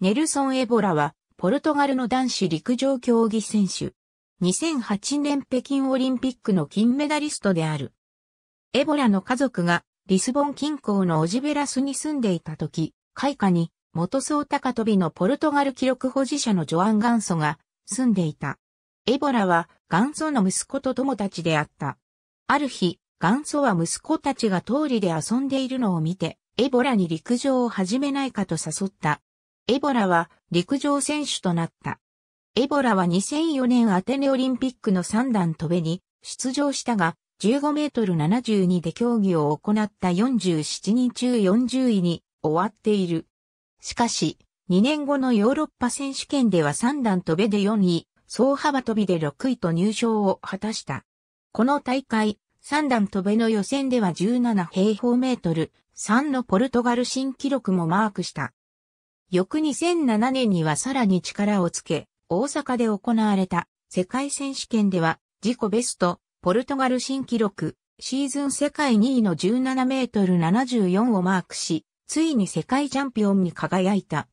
ネルソン・エボラは、ポルトガルの男子陸上競技選手。2008年北京オリンピックの金メダリストである。エボラの家族がリスボン近郊のオジベラスに住んでいた時、開花に元総高飛びのポルトガル記録保持者のジョアン・ガンソが住んでいた。エボラはガンソの息子と友達であった。ある日、ガンソは息子たちが通りで遊んでいるのを見て、エボラに陸上を始めないかと誘った。エボラは陸上選手となった。エボラは2004年アテネオリンピックの3段飛べに出場したが、15メートル72で競技を行った47人中40位に終わっている。しかし、2年後のヨーロッパ選手権では3段飛べで4位、総幅飛びで6位と入賞を果たした。この大会、3段飛べの予選では17平方メートル、3のポルトガル新記録もマークした。翌2007年にはさらに力をつけ、大阪で行われた世界選手権では自己ベスト、ポルトガル新記録、シーズン世界2位の17メートル74をマークし、ついに世界チャンピオンに輝いた。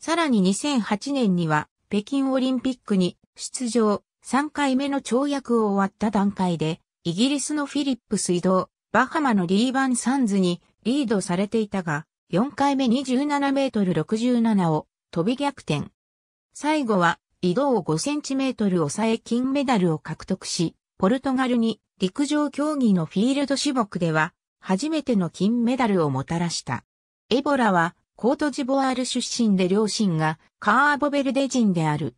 さらに2008年には北京オリンピックに出場3回目の跳躍を終わった段階で、イギリスのフィリップス移動、バハマのリーバン・サンズにリードされていたが、4回目27メートル67を飛び逆転。最後は、移動5センチメートル抑え金メダルを獲得し、ポルトガルに陸上競技のフィールド種目では、初めての金メダルをもたらした。エボラは、コートジボワール出身で両親がカーボベルデ人である。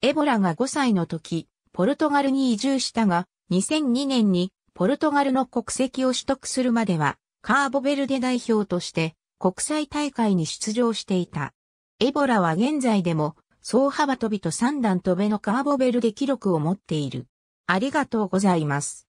エボラが5歳の時、ポルトガルに移住したが、2002年にポルトガルの国籍を取得するまでは、カーボベルデ代表として国際大会に出場していた。エボラは現在でも、総幅跳びと三段跳べのカーボベルで記録を持っている。ありがとうございます。